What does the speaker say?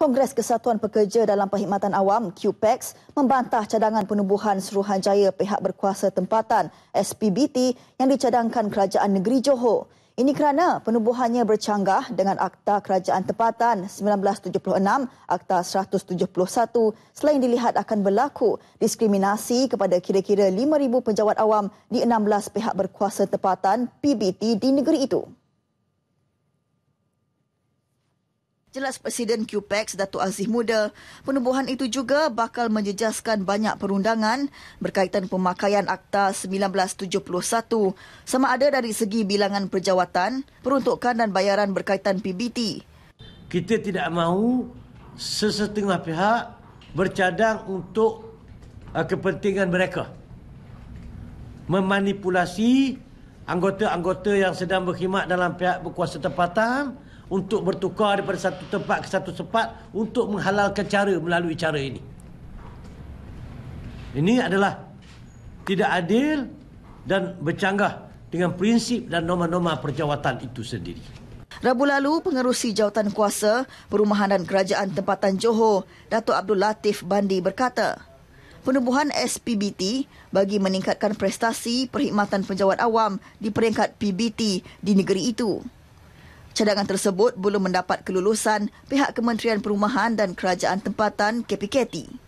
Kongres Kesatuan Pekerja dalam Perkhidmatan Awam QPEX membantah cadangan penubuhan Suruhanjaya pihak berkuasa tempatan SPBT yang dicadangkan Kerajaan Negeri Johor. Ini kerana penubuhannya bercanggah dengan Akta Kerajaan Tempatan 1976 Akta 171 selain dilihat akan berlaku diskriminasi kepada kira-kira 5000 pejabat awam di 16 pihak berkuasa tempatan PBT di negeri itu. Jelas Presiden QPEX Datuk Aziz Muda, penubuhan itu juga bakal menjejaskan banyak perundangan berkaitan pemakaian Akta 1971 sama ada dari segi bilangan perjawatan, peruntukan dan bayaran berkaitan PBT. Kita tidak mahu sesetengah pihak bercadang untuk uh, kepentingan mereka memanipulasi anggota-anggota yang sedang berkhidmat dalam pihak berkuasa tempatan untuk bertukar daripada satu tempat ke satu tempat untuk menghalalkan cara melalui cara ini. Ini adalah tidak adil dan bercanggah dengan prinsip dan norma-norma perjawatan itu sendiri. Rabu lalu, pengerusi jawatan kuasa Perumahan dan Kerajaan Tempatan Johor, Datuk Abdul Latif Bandi berkata, penubuhan SPBT bagi meningkatkan prestasi perkhidmatan penjawat awam di peringkat PBT di negeri itu. Cadangan tersebut belum mendapat kelulusan pihak Kementerian Perumahan dan Kerajaan Tempatan KPKT.